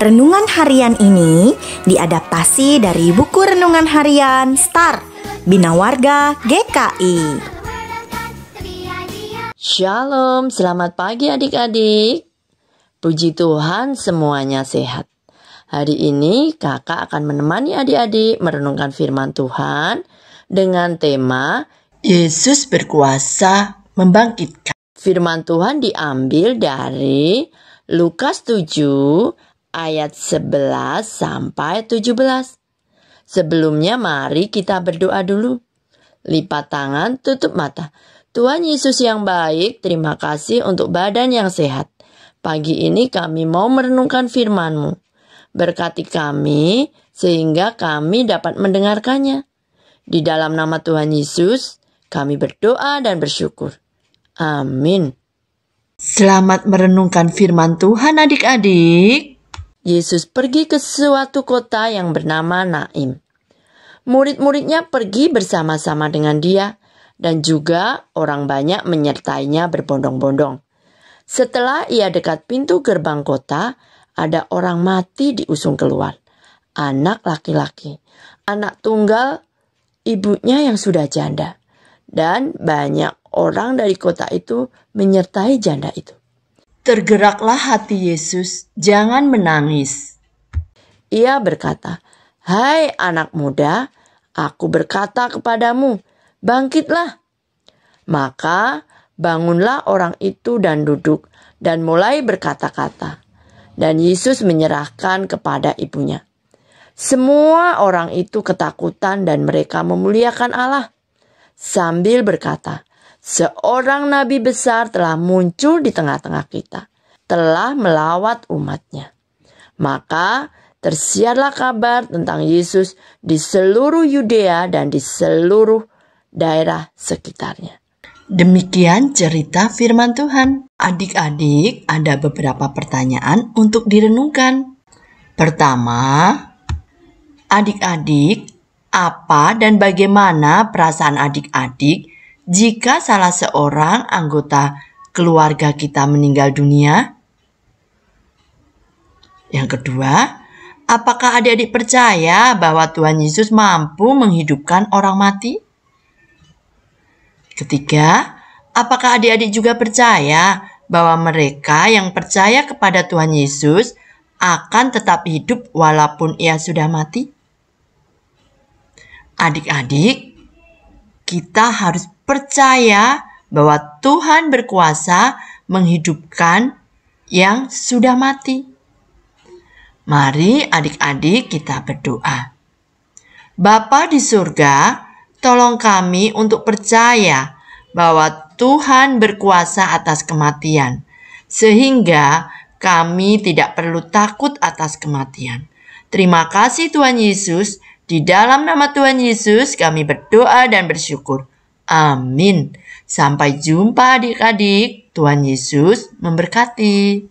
Renungan harian ini diadaptasi dari buku renungan harian Star Bina Warga GKI. Shalom, selamat pagi adik-adik. Puji Tuhan semuanya sehat. Hari ini kakak akan menemani adik-adik merenungkan firman Tuhan dengan tema Yesus berkuasa membangkitkan. Firman Tuhan diambil dari Lukas 7 ayat 11 sampai 17. Sebelumnya mari kita berdoa dulu. Lipat tangan, tutup mata. Tuhan Yesus yang baik, terima kasih untuk badan yang sehat. Pagi ini kami mau merenungkan firman-Mu. Berkati kami sehingga kami dapat mendengarkannya. Di dalam nama Tuhan Yesus, kami berdoa dan bersyukur. Amin. Selamat merenungkan firman Tuhan adik-adik. Yesus pergi ke suatu kota yang bernama Naim. Murid-muridnya pergi bersama-sama dengan dia, dan juga orang banyak menyertainya berbondong-bondong. Setelah ia dekat pintu gerbang kota, ada orang mati diusung keluar. Anak laki-laki, anak tunggal, ibunya yang sudah janda. Dan banyak orang dari kota itu menyertai janda itu. Tergeraklah hati Yesus, jangan menangis. Ia berkata, "Hai anak muda, aku berkata kepadamu, bangkitlah." Maka bangunlah orang itu dan duduk dan mulai berkata-kata. Dan Yesus menyerahkan kepada ibunya. Semua orang itu ketakutan dan mereka memuliakan Allah sambil berkata, seorang nabi besar telah muncul di tengah-tengah kita, telah melawat umatnya. Maka tersiarlah kabar tentang Yesus di seluruh Yudea dan di seluruh daerah sekitarnya. Demikian cerita firman Tuhan. Adik-adik, ada beberapa pertanyaan untuk direnungkan. Pertama, adik-adik, apa dan bagaimana perasaan adik-adik jika salah seorang anggota keluarga kita meninggal dunia? Yang kedua, apakah adik-adik percaya bahwa Tuhan Yesus mampu menghidupkan orang mati? Ketiga, apakah adik-adik juga percaya bahwa mereka yang percaya kepada Tuhan Yesus akan tetap hidup walaupun ia sudah mati? Adik-adik, kita harus percaya bahwa Tuhan berkuasa menghidupkan yang sudah mati. Mari adik-adik kita berdoa. Bapa di surga, tolong kami untuk percaya bahwa Tuhan berkuasa atas kematian, sehingga kami tidak perlu takut atas kematian. Terima kasih Tuhan Yesus, di dalam nama Tuhan Yesus kami berdoa dan bersyukur. Amin. Sampai jumpa adik-adik. Tuhan Yesus memberkati.